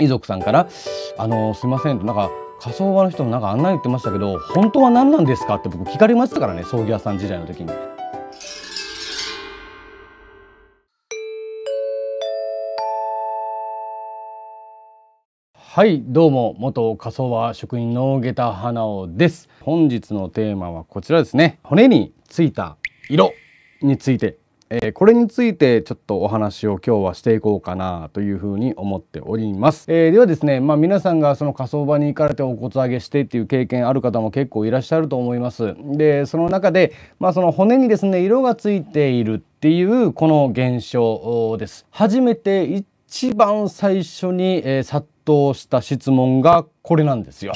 遺族さんから「あのすいません」なんか火葬場の人もなんか案内言ってましたけど本当は何なんですかって僕聞かれましたからね葬儀屋さん時代の時に。はいどうも元仮想は職員の下駄花尾です本日のテーマはこちらですね骨についた色についてえこれについてちょっとお話を今日はしていこうかなというふうに思っております。えー、ではですね、まあ、皆さんがその火葬場に行かれてお骨上げしてっていう経験ある方も結構いらっしゃると思います。でその中で、まあ、その骨にですね色がついているっていうこの現象です。初めて一番最初に、え殺到した質問がこれなんですよ。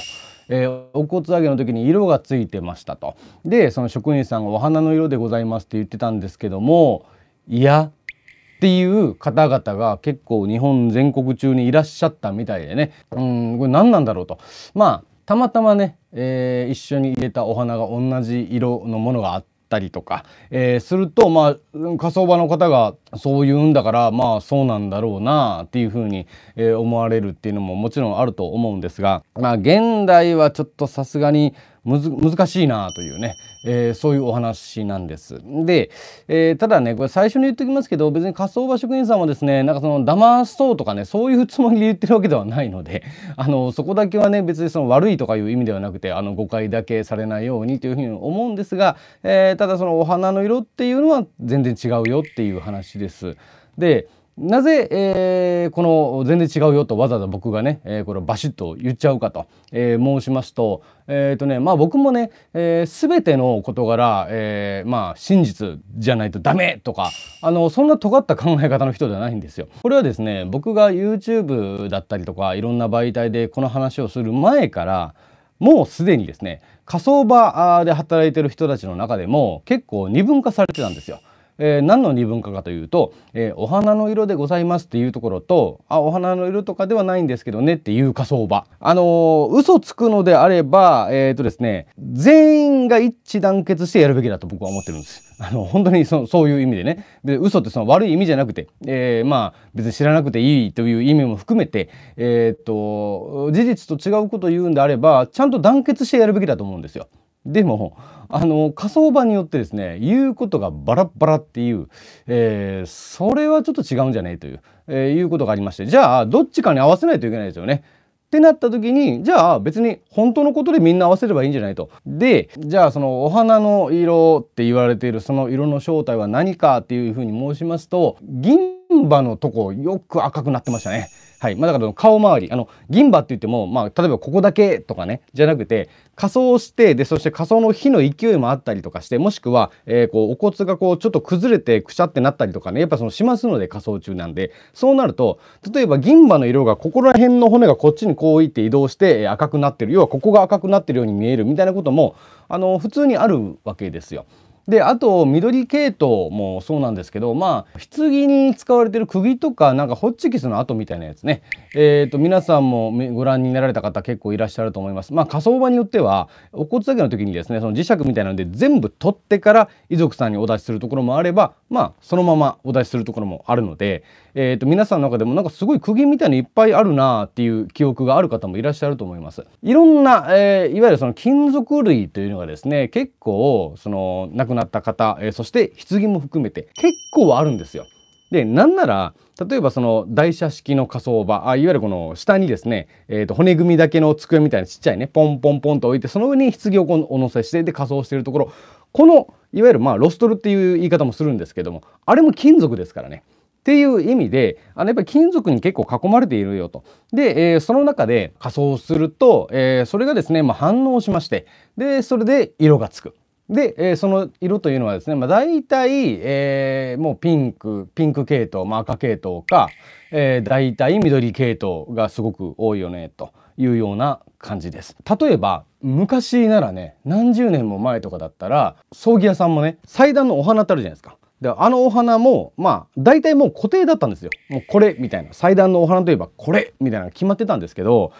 えー、お骨上げの時に色がついてましたとでその職員さんが「お花の色でございます」って言ってたんですけどもいやっていう方々が結構日本全国中にいらっしゃったみたいでねうんこれ何なんだろうとまあたまたまね、えー、一緒に入れたお花が同じ色のものがあって。ったりとか、えー、すると、まあ、火葬場の方がそう言うんだから、まあそうなんだろうなっていうふうに、えー、思われるっていうのももちろんあると思うんですが、まあ現代はちょっとさすがに難しいなというね、えー、そういうお話なんです。で、えー、ただねこれ最初に言っておきますけど別に火葬場職員さんもですねなんかその騙そうとかねそういうつもりで言ってるわけではないので あのそこだけはね別にその悪いとかいう意味ではなくてあの誤解だけされないようにというふうに思うんですが、えー、ただそのお花の色っていうのは全然違うよっていう話です。でなぜ、えー、この全然違うよとわざわざ僕がね、えー、これをバシッと言っちゃうかと、えー、申しますと、えっ、ー、とね、まあ僕もね、えー、全ての事柄、えー、まあ真実じゃないとダメとか、あの、そんな尖った考え方の人ではないんですよ。これはですね、僕が YouTube だったりとか、いろんな媒体でこの話をする前から、もうすでにですね、仮想場で働いてる人たちの中でも結構二分化されてたんですよ。えー、何の二分化かというと、えー、お花の色でございますっていうところとあお花の色とかではないんですけどねっていう仮想場あのー、嘘つくのであればえっ、ー、とですね全員が一致団結してやるべきだと僕は思ってるんですあの本当にそそういう意味でねで嘘ってその悪い意味じゃなくて、えー、まあ別に知らなくていいという意味も含めて、えー、っと事実と違うことを言うんであればちゃんと団結してやるべきだと思うんですよ。でもあの火葬場によってですね言うことがバラバラっていう、えー、それはちょっと違うんじゃねという、えー、いうことがありましてじゃあどっちかに合わせないといけないですよね。ってなった時にじゃあ別に本当のことでみんな合わせればいいんじゃないと。でじゃあそのお花の色って言われているその色の正体は何かっていうふうに申しますと銀歯のとこよく赤くなってましたね。はいまあ、だから顔周りあの銀歯って言っても、まあ、例えばここだけとかねじゃなくて仮装してでそして仮装の火の勢いもあったりとかしてもしくは、えー、こうお骨がこうちょっと崩れてくしゃってなったりとかねやっぱそのしますので仮装中なんでそうなると例えば銀歯の色がここら辺の骨がこっちにこういって移動して、え赤くなってる要はここが赤くなってるように見えるみたいなこともあの普通にあるわけですよ。であと緑系統もそうなんですけどまあ棺に使われてる釘とかなんかホッチキスの跡みたいなやつねえっ、ー、と皆さんもご覧になられた方結構いらっしゃると思いますまあ火葬場によってはお骨だけの時にですねその磁石みたいなので全部取ってから遺族さんにお出しするところもあればまあそのままお出しするところもあるのでえー、と皆さんの中でもなんかすごい釘みたいにいっぱいあるなっていう記憶がある方もいらっしゃると思います。いろんな、えー、いわゆるその金属類というのがですね結構その亡くなった方、えー、そして棺も含めて結構あるんですよ。でなんなら例えばその台車式の火葬場あいわゆるこの下にですね、えー、と骨組みだけの机みたいなちっちゃいねポンポンポンと置いてその上に棺をお乗せしてで火葬してるところこのいわゆるまあロストルっていう言い方もするんですけどもあれも金属ですからね。っていう意味であのやっぱり金属に結構囲まれているよと。で、えー、その中で仮装すると、えー、それがですね、まあ、反応しましてでそれで色がつく。で、えー、その色というのはですね、まあ、大体、えー、もうピンクピンク系統、まあ、赤系統か、えー、大体緑系統がすごく多いよねというような感じです。例えば昔ならね何十年も前とかだったら葬儀屋さんもね祭壇のお花ってあるじゃないですか。であのお花もまあ大体もう固定だったんですよもうこれみたいな祭壇のお花といえばこれみたいなの決まってたんですけど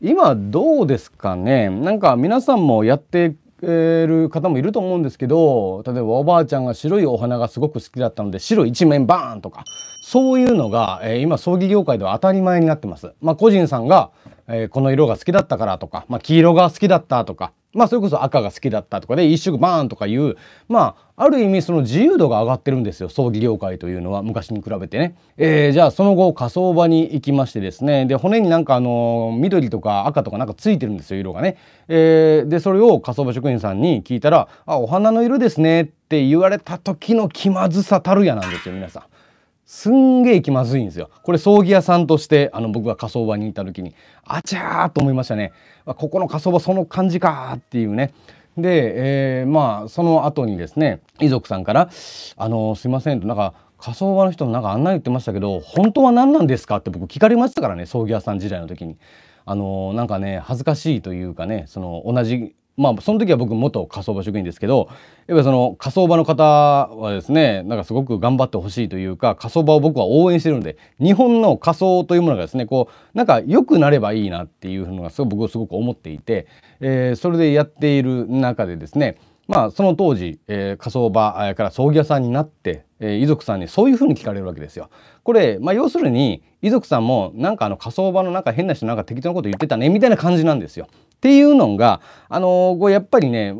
今どうですかねなんか皆さんもやってる方もいると思うんですけど例えばおばあちゃんが白いお花がすごく好きだったので白一面バーンとかそういうのが、えー、今葬儀業界では当たり前になってます。まあ、個人さんが、えー、この色が好きだったからとか、まあ、黄色が好きだったとか、まあ、それこそ赤が好きだったとかで一色バーンとかいう、まあ、ある意味その自由度が上がってるんですよ葬儀業界というのは昔に比べてね。えー、じゃあその後火葬場に行きましてですねで骨になんかあの緑とか赤とかなんかついてるんですよ色がね。えー、でそれを火葬場職員さんに聞いたら「あお花の色ですね」って言われた時の気まずさたるやなんですよ皆さん。すんげえ気まずいんですよ。これ葬儀屋さんとしてあの僕が火葬場にいた時にあちゃーと思いましたね。ここの火葬場その感じかっていうね。で、えー、まあその後にですね遺族さんから「あのすいません」となんか火葬場の人もなんかあんな言ってましたけど「本当は何なんですか?」って僕聞かれましたからね葬儀屋さん時代の時に。あのなんかね恥ずかしいというかねその同じまあその時は僕元火葬場職員ですけどやっぱその火葬場の方はですねなんかすごく頑張ってほしいというか火葬場を僕は応援してるんで日本の火葬というものがですねこうなんか良くなればいいなっていうのがすご僕すごく思っていて、えー、それでやっている中でですねまあその当時、えー、火葬場から葬儀屋さんになって、えー、遺族さんにそういうふうに聞かれるわけですよ。これ、まあ、要するに遺族さんもなんかあの火葬場のか変な人なんか適当なこと言ってたねみたいな感じなんですよ。っていうのが、あのー、やっぱりね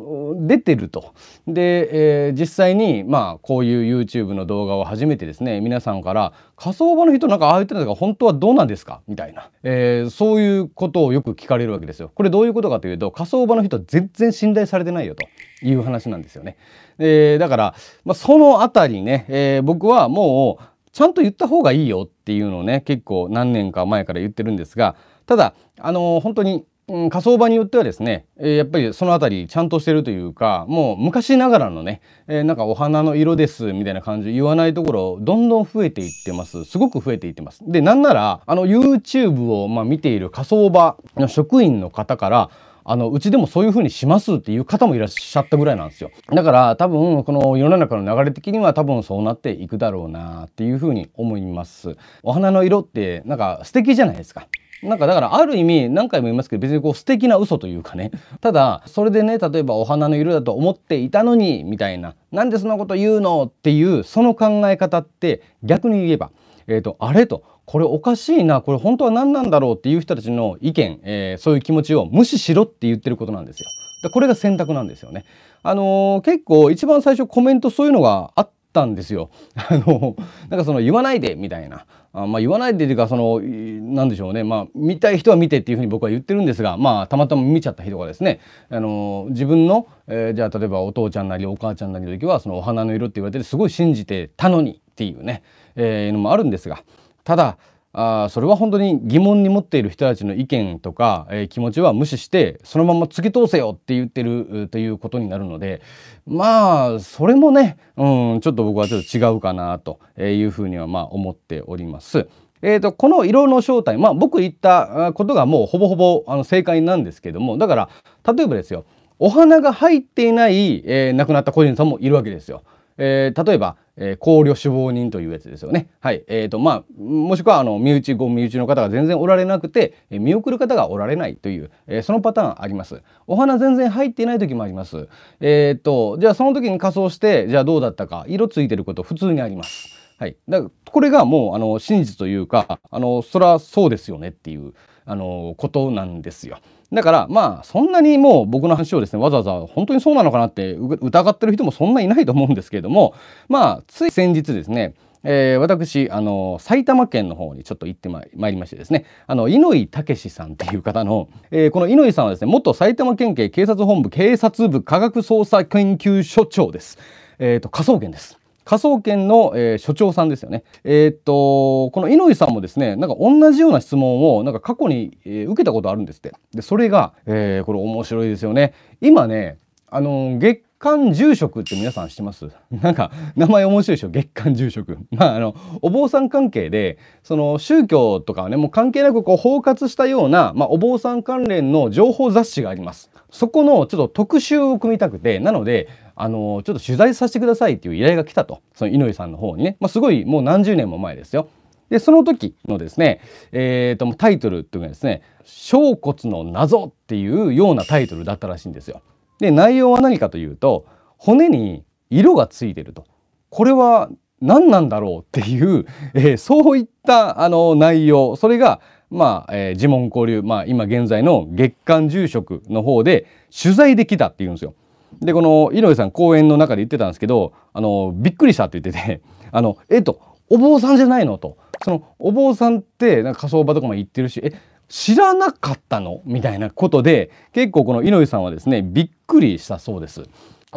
出てると。で、えー、実際に、まあ、こういう YouTube の動画を初めてですね皆さんから「仮想場の人なんかああ言ってるのが本当はどうなんですか?」みたいな、えー、そういうことをよく聞かれるわけですよ。これどういうことかというと仮想場の人全然信頼されてないよという話なんですよね。えー、だから、まあ、そのあたりね、えー、僕はもうちゃんと言った方がいいよっていうのをね結構何年か前から言ってるんですがただあのー、本当にうん、火葬場によってはですね、えー、やっぱりその辺りちゃんとしてるというかもう昔ながらのね、えー、なんかお花の色ですみたいな感じ言わないところどんどん増えていってますすごく増えていってますでなんならあの YouTube をまあ見ている火葬場の職員の方からあのうちでもそういう風にしますっていう方もいらっしゃったぐらいなんですよだから多分この世の中の流れ的には多分そうなっていくだろうなっていう風に思いますお花の色ってなんか素敵じゃないですかなんかだからある意味何回も言いますけど別にこう素敵な嘘というかねただそれでね例えばお花の色だと思っていたのにみたいななんでそんなこと言うのっていうその考え方って逆に言えば、えーと、あれとこれおかしいなこれ本当は何なんだろうっていう人たちの意見、えそういう気持ちを無視しろって言ってることなんですよ。これが選択なんですよね。あのー、結構一番最初コメントそういうのがあったんですよ。あのー、なんかその言わないでみたいな。あまあ言わないでというかその何でしょうねまあ見たい人は見てっていうふうに僕は言ってるんですがまあたまたま見ちゃった人がですねあの自分の、えー、じゃあ例えばお父ちゃんなりお母ちゃんなりの時はそのお花の色って言われてすごい信じてたのにっていうね、えー、のもあるんですがただあそれは本当に疑問に持っている人たちの意見とか、えー、気持ちは無視してそのまま突き通せよって言ってるということになるのでまあそれもね、うん、ちょっと僕はちょっと違うかなというふうにはまあ思っております。えーと、この色の正体、まあ、僕言ったことがもうほぼほぼあの正解なんですけどもだから例えばですよお花が入っていない、えー、亡くなった個人さんもいるわけですよ。えー、例えばえー、考慮死亡人というやつですよね。はい。えっ、ー、と、まあ、もしくは、あの、身内ご身内の方が全然おられなくて、え見送る方がおられないという、えー、そのパターンあります。お花全然入っていない時もあります。えっ、と、じゃあその時に仮装して、じゃあどうだったか、色ついてること普通にあります。はい。だからこれがもう、あの、真実というか、あの、そらそうですよねっていう、あの、ことなんですよ。だからまあそんなにもう僕の話をですねわざわざ本当にそうなのかなって疑ってる人もそんないないと思うんですけれどもまあつい先日ですねえー、私あの埼玉県の方にちょっと行ってまいりましてですねあの井上武さんっていう方の、えー、この井上さんはですね元埼玉県警警察本部警察部科学捜査研究所長です。えーと科捜研です科捜研の、えー、所長さんですよね。えー、っと、この井上さんもですね、なんか同じような質問を、なんか過去に、えー、受けたことあるんですって。で、それが、えこれ面白いですよね。今ね、あの、月間住職って皆さん知ってます なんか、名前面白いでしょ月間住職。まあ、あの、お坊さん関係で、その宗教とかね、もう関係なくこう包括したような、まあ、お坊さん関連の情報雑誌があります。そこのちょっと特集を組みたくて、なので、あのちょっと取材させてくださいっていう依頼が来たとその上さんの方にね、まあ、すごいもう何十年も前ですよ。でその時のですね、えーと、タイトルっていうのはですね「小骨の謎」っていうようなタイトルだったらしいんですよ。で内容は何かというと骨に色がついてるとこれは何なんだろうっていう、えー、そういったあの内容それがまあ、えー、自問交流、まあ、今現在の月刊住職の方で取材できたっていうんですよ。でこの井上さん講演の中で言ってたんですけどあのびっくりしたって言ってて「あのえとお坊さんじゃないの?」と。そのお坊さんってなんか火葬場とかも行ってるし「え知らなかったの?」みたいなことで結構この井上さんはですねびっくりしたそうです。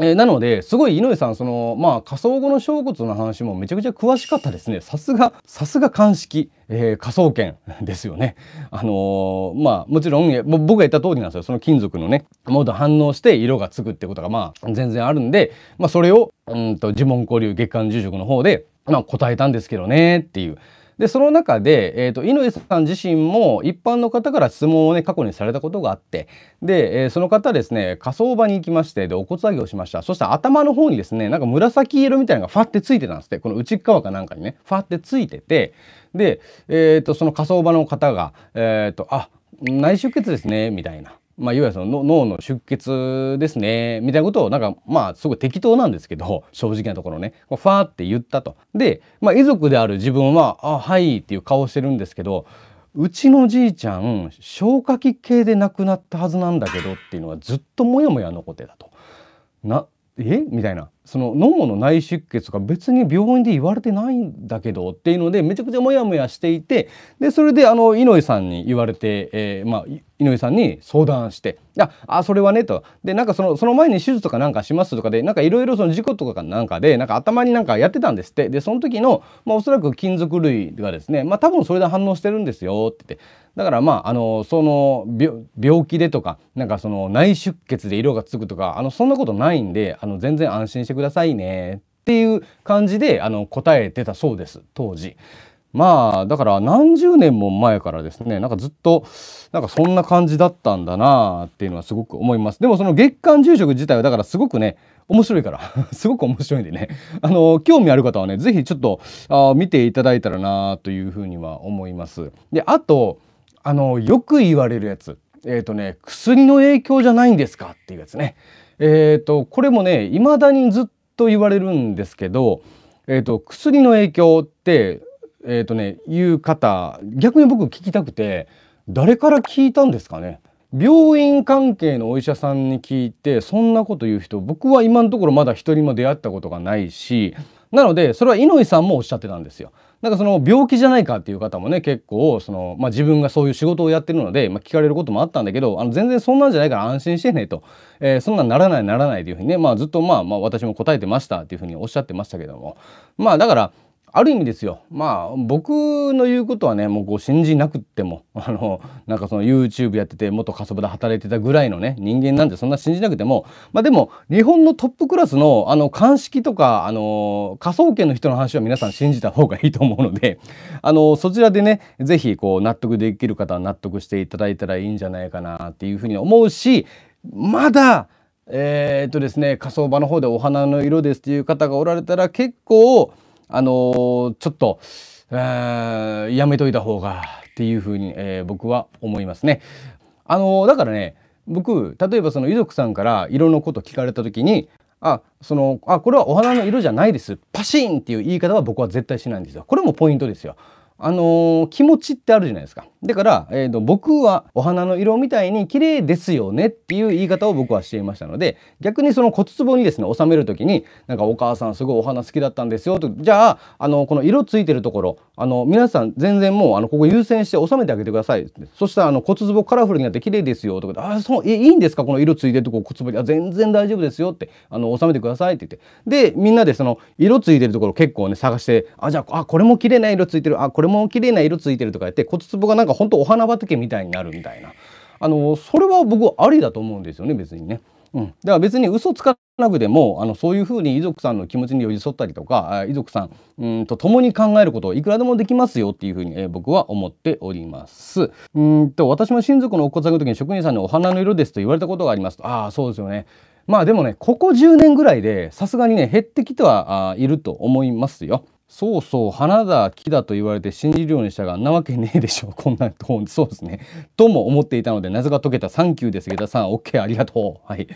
えー、なのですごい井上さんそのまあ仮想後の小骨の話もめちゃくちゃ詳しかったですねさすがさすが鑑識、えー、仮想研ですよねあのー、まあもちろん僕が言った通りなんですよその金属のねモード反応して色がつくってことがまあ全然あるんで、まあ、それをうんと呪文交流月間住職の方で、まあ、答えたんですけどねっていう。でその中で、えーと、井上さん自身も一般の方から質問をね過去にされたことがあってで、えー、その方ですね火葬場に行きましてでお骨上げをしましたそしたら頭の方にですねなんか紫色みたいなのがファってついてたんですってこの内側かなんかにねファってついててで、えーと、その火葬場の方が、えーとあ内出血ですねみたいな。まあ、いわゆるその脳の出血ですねみたいなことをなんかまあすごい適当なんですけど正直なところねファーって言ったと。で、まあ、遺族である自分は「あはい」っていう顔してるんですけどうちのじいちゃん消化器系で亡くなったはずなんだけどっていうのがずっとモヤモヤ残ってたと。なえみたいな。その脳の内出血が別に病院で言われてないんだけどっていうのでめちゃくちゃモヤモヤしていてでそれであの井上さんに言われて、えー、まあ、井上さんに相談して「ああそれはね」とでなんかそのその前に手術とかなんかしますとかでなんかいろいろ事故とかなんかでなんか頭になんかやってたんですってでその時の、まあ、おそらく金属類がですね、まあ、多分それで反応してるんですよって言って。だからまああのその病気でとかなんかその内出血で色がつくとかあのそんなことないんであの全然安心しててくださいねっていう感じであの答えてたそうです当時。まあだから何十年も前からですねなんかずっとなんかそんな感じだったんだなっていうのはすごく思いますでもその月刊住職自体はだからすごくね面白いから すごく面白いんでねあの興味ある方はね是非ちょっとあ見ていただいたらなというふうには思いますであとあのよく言われるやつえっ、ー、とね薬の影響じゃないんですかっていうやつねえーと、これもねいまだにずっと言われるんですけど、えーと、薬の影響って、えーとね、いう方逆に僕聞きたくて誰から聞いたんですかね病院関係のお医者さんに聞いてそんなこと言う人僕は今のところまだ一人も出会ったことがないしなのでそれは上さんもおっしゃってたんですよ。なんかその病気じゃないかっていう方もね結構その、まあ、自分がそういう仕事をやってるので、まあ、聞かれることもあったんだけどあの全然そんなんじゃないから安心してねと、えー、そんなんならないならないというふうにね、まあ、ずっと、まあ、まあ私も答えてましたっていうふうにおっしゃってましたけどもまあだからある意味ですよまあ僕の言うことはねもうこう信じなくっても あのなんかその YouTube やってて元火葬場で働いてたぐらいのね人間なんてそんな信じなくてもまあでも日本のトップクラスのあの鑑識とかあの科捜研の人の話は皆さん信じた方がいいと思うので あのそちらでね是非こう納得できる方は納得していただいたらいいんじゃないかなっていうふうに思うしまだえー、っとですね火葬場の方でお花の色ですっていう方がおられたら結構あのー、ちょっと、えー、やめといた方がっていうふうに、えー、僕は思いますね。あのー、だからね僕例えばその遺族さんから色のこと聞かれた時にあそのあこれはお花の色じゃないですパシーンっていう言い方は僕は絶対しないんですよ。これもポイントですよ。あの気持ちってあるじゃないですか。だから、えーと、僕はお花の色みたいに綺麗ですよねっていう言い方を僕はしていましたので逆にその骨壺にですね収める時になんかお母さんすごいお花好きだったんですよとじゃああのこの色ついてるところあの皆さん全然もうあのここ優先して収めてあげてくださいそしたらあの骨壺カラフルになって綺麗ですよとかあそういいんですかこの色ついてるとこ骨壺にあ全然大丈夫ですよってあの収めてくださいって言ってでみんなでその色ついてるところ結構ね探してあじゃああこれも綺麗な色ついてるあこれも綺麗な色ついてるとかやって骨壺がなんかか本当お花畑みたいになるみたいなあのそれは僕はありだと思うんですよね別にね。うん、だから別に嘘つかなくでもあのそういうふうに遺族さんの気持ちに寄り添ったりとか遺族さんうんと共に考えることをいくらでもできますよっていうふうに、えー、僕は思っております。うんと私も親族のお子さんの時に職員さんに「お花の色です」と言われたことがありますとああそうですよね。まあでもねここ10年ぐらいでさすがにね減ってきてはいると思いますよ。そうそう花だ木だと言われて信じるようにしたがんなわけねえでしょ こんなとそうですねとも思っていたので謎が解けたサンキューです下田さん OK ありがとうはい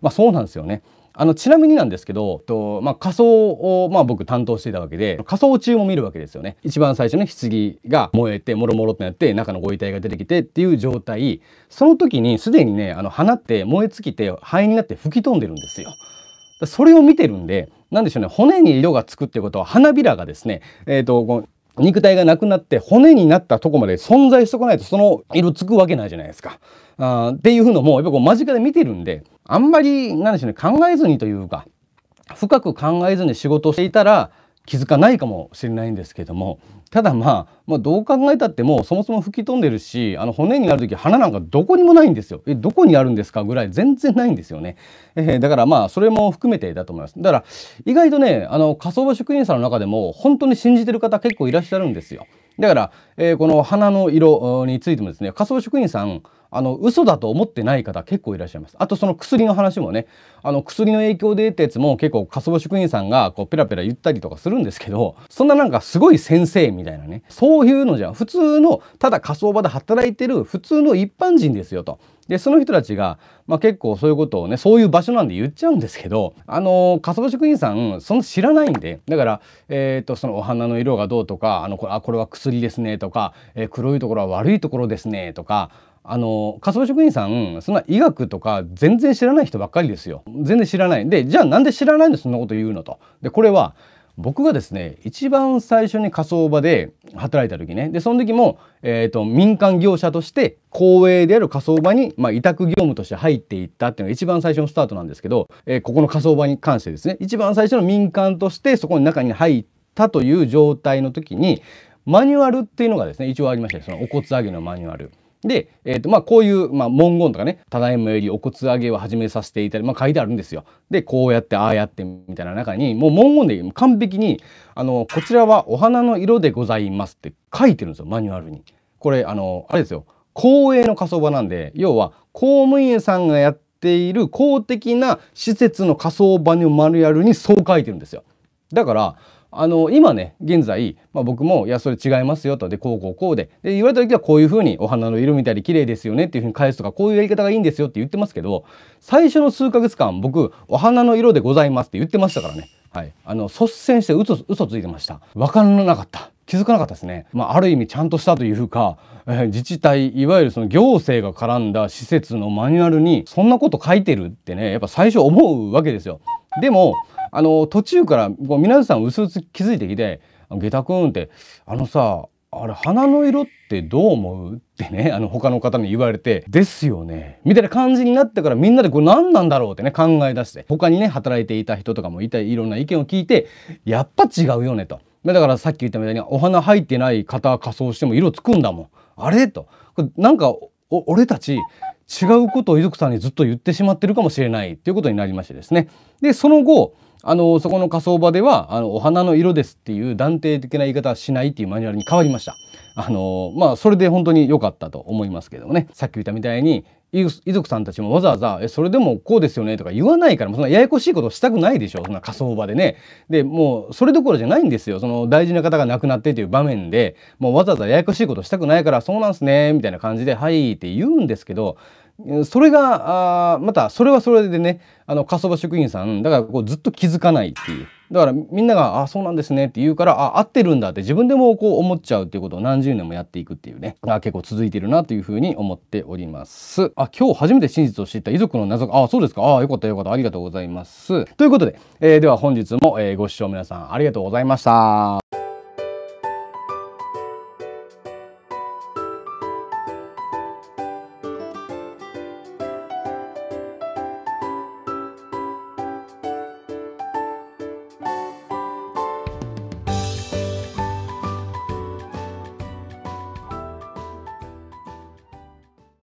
まあそうなんですよねあのちなみになんですけど、とまあ、仮装を、まあ、僕担当していたわけで仮装中も見るわけですよね一番最初の棺が燃えてもろもろっなって中のご遺体が出てきてっていう状態その時にすでにねあの花って燃え尽きて灰になって吹き飛んでるんですよ。それを見てるんで、なんでしょうね、骨に色がつくってことは、花びらがですね、えっ、ー、と、肉体がなくなって骨になったとこまで存在しとかないとその色つくわけないじゃないですか。あっていうのもやっぱこう間近で見てるんであんまりなんでしょうね考えずにというか深く考えずに仕事をしていたら気づかないかもしれないんですけどもただまあ、まあ、どう考えたってもそもそも吹き飛んでるしあの骨になる時鼻なんかどこにもないんですよえどこにあるんですかぐらい全然ないんですよね、えー、だからまあそれも含めてだと思いますだから意外とねあの火葬場職員さんの中でも本当に信じてる方結構いらっしゃるんですよだから、えー、この鼻の色についてもですね火葬職員さんあの嘘だと思ってない方結構いらっしゃいます。あとその薬の話もねあの薬の影響でってやつも結構仮想職員さんがこうペラペラ言ったりとかするんですけどそんななんかすごい先生みたいなねそういうのじゃ普通のただ仮想場で働いてる普通の一般人ですよと。でその人たちが、まあ、結構そういうことをねそういう場所なんで言っちゃうんですけどあの仮想職員さんその知らないんでだから、えーと、とそのお花の色がどうとかあのこれあこれは薬ですねとか、えー、黒いところは悪いところですねとかあの仮想職員さんそんな医学とか全然知らない人ばっかりですよ全然知らないでじゃあなんで知らないんでそんなこと言うのとでこれは僕がですね一番最初に火葬場で働いた時ねでその時も、えーと、民間業者として公営である火葬場に、まあ、委託業務として入っていったっていうのが一番最初のスタートなんですけど、えー、ここの火葬場に関してですね一番最初の民間としてそこの中に入ったという状態の時にマニュアルっていうのがですね一応ありましてそのお骨上げのマニュアル。で、えーとまあ、こういう、まあ、文言とかね「ただいまよりお骨上げを始めさせていただいまあ、書いてあるんですよ。でこうやってああやってみたいな中にもう文言で完璧にあの「こちらはお花の色でございます」って書いてるんですよマニュアルに。これあのあれですよ公営の火葬場なんで要は公務員さんがやっている公的な施設の火葬場のマニュアルにそう書いてるんですよ。だからあの今ね現在、まあ、僕も「いやそれ違いますよ」とでこうこうこうでで言われた時はこういうふうにお花の色みたいで綺麗ですよねっていうふうに返すとかこういうやり方がいいんですよって言ってますけど最初の数ヶ月間僕お花の色でございますって言ってましたからね。はい、あの率先して嘘嘘ついてました分からなかった気づかなかったですね、まあ、ある意味ちゃんとしたというか、えー、自治体いわゆるその行政が絡んだ施設のマニュアルにそんなこと書いてるってねやっぱ最初思うわけですよでもあの途中からこう皆さんうすうす気づいてきて「下駄くん」って「あのさあれ花の色ってどう思う?」ってね あの他の方に言われて「ですよね」みたいな感じになってからみんなでこれ何なんだろうってね考え出して他にね働いていた人とかもいたいろんな意見を聞いてやっぱ違うよねと。だからさっき言ったみたいにお花入ってない方仮装しても色つくんだもん。あれと。なんか俺たち違うことを遺族さんにずっと言ってしまってるかもしれないっていうことになりましてですね。でその後あのそこの火葬場ではあのお花の色ですっていう断定的な言い方はしないっていうマニュアルに変わりましたあのまあそれで本当に良かったと思いますけどもねさっき言ったみたいに遺族さんたちもわざわざ「えそれでもこうですよね」とか言わないからもうそんなややこしいことしたくないでしょそんな火葬場でね。でもうそれどころじゃないんですよその大事な方が亡くなってという場面でもうわざわざややこしいことしたくないから「そうなんすね」みたいな感じで「はい」って言うんですけどそれが、あまた、それはそれでね、あの、火葬場職員さん、だからこうずっと気づかないっていう。だからみんなが、あ、そうなんですねって言うから、あ、合ってるんだって自分でもこう思っちゃうっていうことを何十年もやっていくっていうね、あ結構続いてるなというふうに思っております。あ、今日初めて真実を知った遺族の謎が、あ、そうですか。あ、よかったよかった。ありがとうございます。ということで、えー、では本日も、えー、ご視聴皆さんありがとうございました。